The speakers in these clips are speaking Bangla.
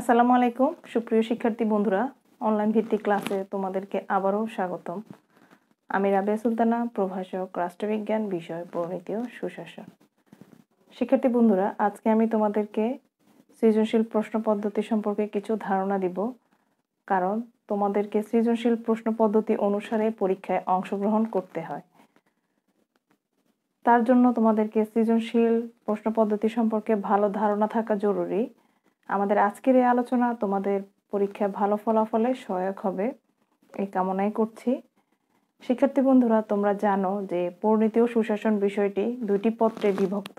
আসসালামু আলাইকুম সুপ্রিয় শিক্ষার্থী বন্ধুরা অনলাইন ভিত্তিক ক্লাসে তোমাদেরকে আবারও স্বাগতম আমি রাবিয়া সুলতানা প্রভাষক রাষ্ট্রবিজ্ঞান বিষয় প্রণীতি ও সুশাসন শিক্ষার্থী বন্ধুরা আজকে আমি তোমাদেরকে সৃজনশীল প্রশ্ন পদ্ধতি সম্পর্কে কিছু ধারণা দিব কারণ তোমাদেরকে সৃজনশীল প্রশ্ন পদ্ধতি অনুসারে পরীক্ষায় অংশগ্রহণ করতে হয় তার জন্য তোমাদেরকে সৃজনশীল প্রশ্ন পদ্ধতি সম্পর্কে ভালো ধারণা থাকা জরুরি আমাদের আজকের এই আলোচনা তোমাদের পরীক্ষায় ভালো ফলাফলে সহায়ক হবে এই কামনাই করছি শিক্ষার্থী বন্ধুরা তোমরা জানো যে পরিণতি ও সুশাসন বিষয়টি দুইটি পত্রে বিভক্ত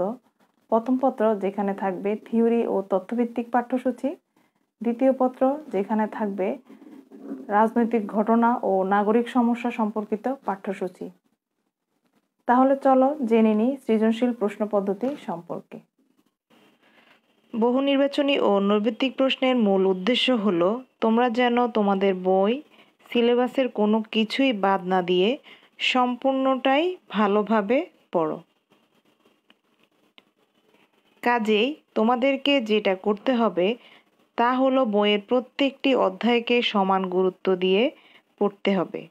প্রথম পত্র যেখানে থাকবে থিওরি ও তথ্যভিত্তিক পাঠ্যসূচি দ্বিতীয় পত্র যেখানে থাকবে রাজনৈতিক ঘটনা ও নাগরিক সমস্যা সম্পর্কিত পাঠ্যসূচি তাহলে চলো জেনে নিই সৃজনশীল প্রশ্ন পদ্ধতি সম্পর্কে বহু নির্বাচনী ও নৈভিত্তিক প্রশ্নের মূল উদ্দেশ্য হলো তোমরা যেন তোমাদের বই সিলেবাসের কোনো কিছুই বাদ না দিয়ে সম্পূর্ণটাই ভালোভাবে পড়ো কাজেই তোমাদেরকে যেটা করতে হবে তা হলো বইয়ের প্রত্যেকটি অধ্যায়কে সমান গুরুত্ব দিয়ে পড়তে হবে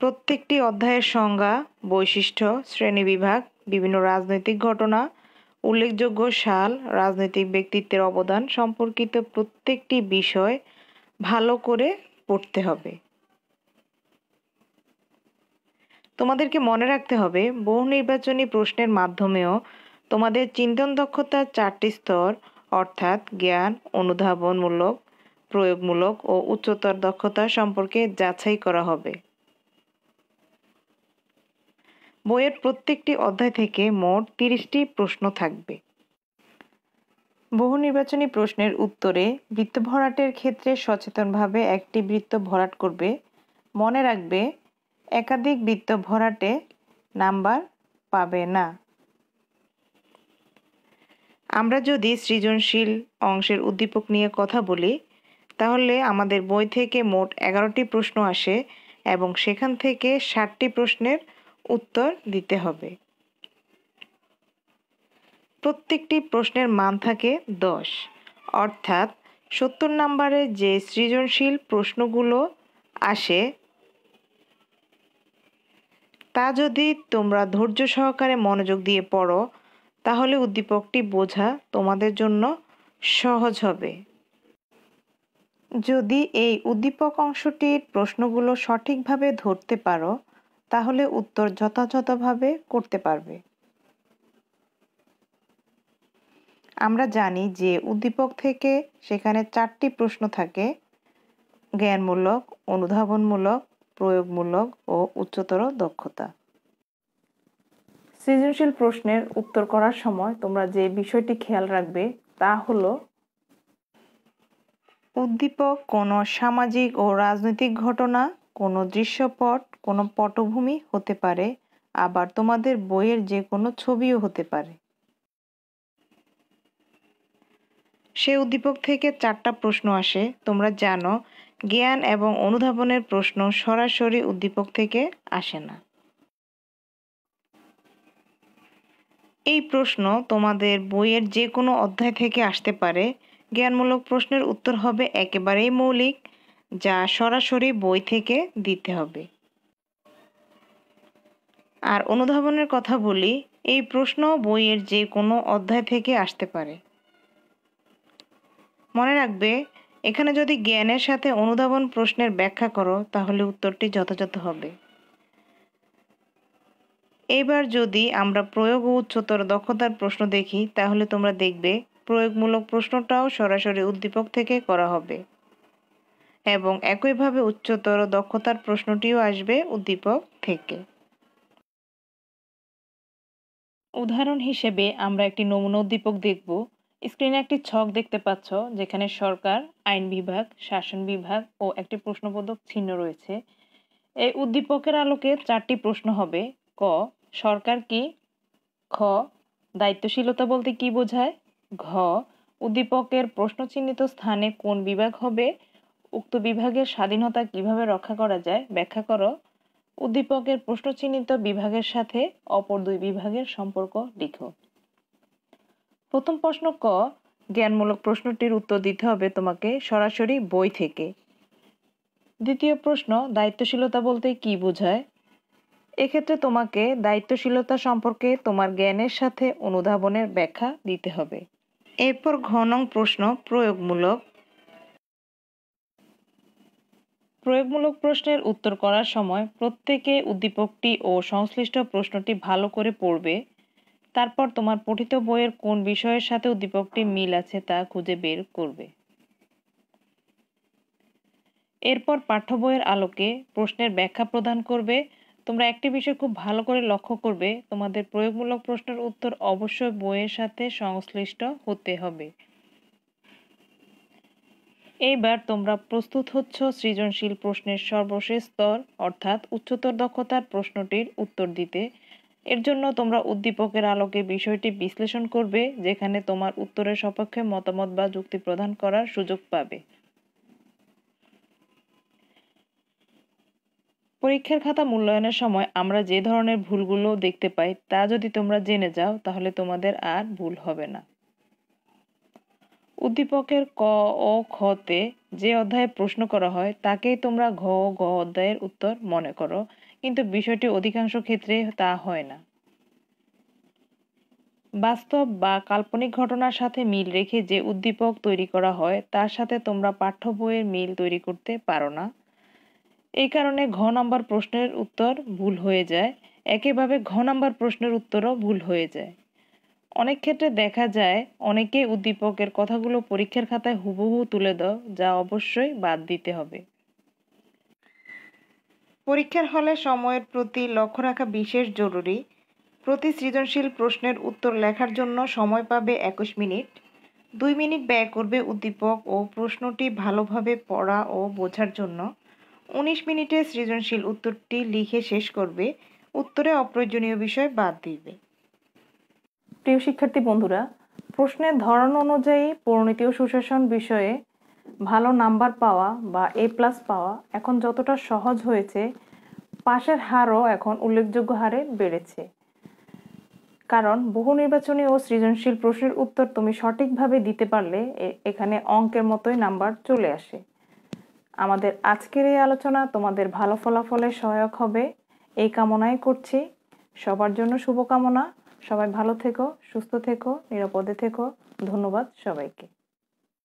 প্রত্যেকটি অধ্যায়ের সংজ্ঞা বৈশিষ্ট্য শ্রেণীবিভাগ বিভিন্ন রাজনৈতিক ঘটনা উল্লেখযোগ্য সাল রাজনৈতিক ব্যক্তিত্বের অবদান সম্পর্কিত প্রত্যেকটি বিষয় ভালো করে পড়তে হবে তোমাদেরকে মনে রাখতে হবে বহু নির্বাচনী প্রশ্নের মাধ্যমেও তোমাদের চিন্তন দক্ষতার চারটি স্তর অর্থাৎ জ্ঞান অনুধাবনমূলক প্রয়োগমূলক ও উচ্চতর দক্ষতা সম্পর্কে যাচাই করা হবে বইয়ের প্রত্যেকটি অধ্যায় থেকে মোট তিরিশটি প্রশ্ন থাকবে বহু নির্বাচনী প্রশ্নের উত্তরে বৃত্ত ভরাটের ক্ষেত্রে সচেতনভাবে একটি বৃত্ত ভরাট করবে মনে রাখবে একাধিক বৃত্ত ভরাটে নাম্বার পাবে না আমরা যদি সৃজনশীল অংশের উদ্দীপক নিয়ে কথা বলি তাহলে আমাদের বই থেকে মোট এগারোটি প্রশ্ন আসে এবং সেখান থেকে ষাটটি প্রশ্নের উত্তর দিতে হবে প্রত্যেকটি প্রশ্নের মান থাকে দশ অর্থাৎ সত্তর নাম্বারে যে সৃজনশীল প্রশ্নগুলো আসে তা যদি তোমরা ধৈর্য সহকারে মনোযোগ দিয়ে পড়ো তাহলে উদ্দীপকটি বোঝা তোমাদের জন্য সহজ হবে যদি এই উদ্দীপক অংশটির প্রশ্নগুলো সঠিকভাবে ধরতে পারো তাহলে উত্তর যথাযথভাবে করতে পারবে আমরা জানি যে উদ্দীপক থেকে সেখানে চারটি প্রশ্ন থাকে জ্ঞানমূলক অনুধাবনমূলক প্রয়োগমূলক ও উচ্চতর দক্ষতা সৃজনশীল প্রশ্নের উত্তর করার সময় তোমরা যে বিষয়টি খেয়াল রাখবে তা হলো উদ্দীপক কোনো সামাজিক ও রাজনৈতিক ঘটনা কোনো দৃশ্যপট কোনো পটভূমি হতে পারে আবার তোমাদের বইয়ের যে কোনো ছবিও হতে পারে সে উদ্দীপক থেকে চারটা প্রশ্ন আসে তোমরা জানো জ্ঞান এবং অনুধাবনের প্রশ্ন সরাসরি উদ্দীপক থেকে আসে না এই প্রশ্ন তোমাদের বইয়ের যে কোনো অধ্যায় থেকে আসতে পারে জ্ঞানমূলক প্রশ্নের উত্তর হবে একেবারেই মৌলিক যা সরাসরি বই থেকে দিতে হবে আর অনুধাবনের কথা বলি এই প্রশ্ন বইয়ের যে কোনো অধ্যায় থেকে আসতে পারে মনে রাখবে এখানে যদি জ্ঞানের সাথে অনুধাবন প্রশ্নের ব্যাখ্যা করো তাহলে উত্তরটি যথাযথ হবে এবার যদি আমরা প্রয়োগ ও উচ্চতর দক্ষতার প্রশ্ন দেখি তাহলে তোমরা দেখবে প্রয়োগমূলক প্রশ্নটাও সরাসরি উদ্দীপক থেকে করা হবে এবং একইভাবে উচ্চতর দক্ষতার প্রশ্নটিও আসবে উদ্দীপক থেকে উদাহরণ হিসেবে আমরা একটি নমুনা উদ্দীপক দেখব স্ক্রিনে একটি ছক দেখতে পাচ্ছ যেখানে সরকার আইন বিভাগ শাসন বিভাগ ও একটি প্রশ্নবোধক চিহ্ন রয়েছে এই উদ্দীপকের আলোকে চারটি প্রশ্ন হবে ক সরকার কি খ দায়িত্বশীলতা বলতে কি বোঝায় ঘ উদ্দীপকের প্রশ্নচিহ্নিত স্থানে কোন বিভাগ হবে উক্ত বিভাগের স্বাধীনতা কিভাবে রক্ষা করা যায় ব্যাখ্যা করো উদ্দীপকের প্রশ্নচিহ্নিত বিভাগের সাথে অপর দুই বিভাগের সম্পর্ক লিখো প্রথম প্রশ্ন ক জ্ঞানমূলক প্রশ্নটির উত্তর দিতে হবে তোমাকে সরাসরি বই থেকে দ্বিতীয় প্রশ্ন দায়িত্বশীলতা বলতে কি বোঝায় এক্ষেত্রে তোমাকে দায়িত্বশীলতা সম্পর্কে তোমার জ্ঞানের সাথে অনুধাবনের ব্যাখ্যা দিতে হবে এরপর ঘনং প্রশ্ন প্রয়োগমূলক প্রয়োগমূলক প্রশ্নের উত্তর করার সময় প্রত্যেকে উদ্দীপকটি ও সংশ্লিষ্ট প্রশ্নটি ভালো করে পড়বে তারপর তোমার পঠিত বইয়ের কোন বিষয়ের সাথে উদ্দীপকটি মিল আছে তা খুঁজে বের করবে এরপর পাঠ্য বইয়ের আলোকে প্রশ্নের ব্যাখ্যা প্রদান করবে তোমরা একটি বিষয় খুব ভালো করে লক্ষ্য করবে তোমাদের প্রয়োগমূলক প্রশ্নের উত্তর অবশ্যই বইয়ের সাথে সংশ্লিষ্ট হতে হবে এইবার তোমরা প্রস্তুত হচ্ছ সৃজনশীল প্রশ্নের সর্বশেষ স্তর অর্থাৎ উচ্চতর দক্ষতার প্রশ্নটির উত্তর দিতে এর জন্য তোমরা উদ্দীপকের আলোকে বিষয়টি বিশ্লেষণ করবে যেখানে তোমার উত্তরের সপক্ষে মতামত বা যুক্তি প্রদান করার সুযোগ পাবে পরীক্ষার খাতা মূল্যায়নের সময় আমরা যে ধরনের ভুলগুলো দেখতে পাই তা যদি তোমরা জেনে যাও তাহলে তোমাদের আর ভুল হবে না উদ্দীপকের ক ও খতে যে অধ্যায়ে প্রশ্ন করা হয় তাকেই তোমরা ঘ ও গ অধ্যায়ের উত্তর মনে করো কিন্তু বিষয়টি অধিকাংশ ক্ষেত্রে তা হয় না বাস্তব বা কাল্পনিক ঘটনার সাথে মিল রেখে যে উদ্দীপক তৈরি করা হয় তার সাথে তোমরা পাঠ্য বইয়ের মিল তৈরি করতে পারো না এই কারণে ঘ নাম্বার প্রশ্নের উত্তর ভুল হয়ে যায় একইভাবে ঘ নাম্বার প্রশ্নের উত্তরও ভুল হয়ে যায় অনেক ক্ষেত্রে দেখা যায় অনেকে উদ্দীপকের কথাগুলো পরীক্ষার খাতায় হুবহু তুলে দাও যা অবশ্যই বাদ দিতে হবে পরীক্ষার হলে সময়ের প্রতি লক্ষ্য রাখা বিশেষ জরুরি প্রতি সৃজনশীল প্রশ্নের উত্তর লেখার জন্য সময় পাবে একুশ মিনিট দুই মিনিট ব্যয় করবে উদ্দীপক ও প্রশ্নটি ভালোভাবে পড়া ও বোঝার জন্য উনিশ মিনিটে সৃজনশীল উত্তরটি লিখে শেষ করবে উত্তরে অপ্রয়োজনীয় বিষয় বাদ দিবে প্রিয় শিক্ষার্থী বন্ধুরা প্রশ্নের ধরন অনুযায়ী পরিণতি ও সুশাসন বিষয়ে ভালো নাম্বার পাওয়া বা এ প্লাস পাওয়া এখন যতটা সহজ হয়েছে পাশের হারও এখন উল্লেখযোগ্য হারে বেড়েছে কারণ বহু নির্বাচনী ও সৃজনশীল প্রশ্নের উত্তর তুমি সঠিকভাবে দিতে পারলে এখানে অঙ্কের মতোই নাম্বার চলে আসে আমাদের আজকের এই আলোচনা তোমাদের ভালো ফলাফলে সহায়ক হবে এই কামনাই করছি সবার জন্য শুভকামনা সবাই ভালো থেকো সুস্থ থেকো নিরাপদে থেকো ধন্যবাদ সবাইকে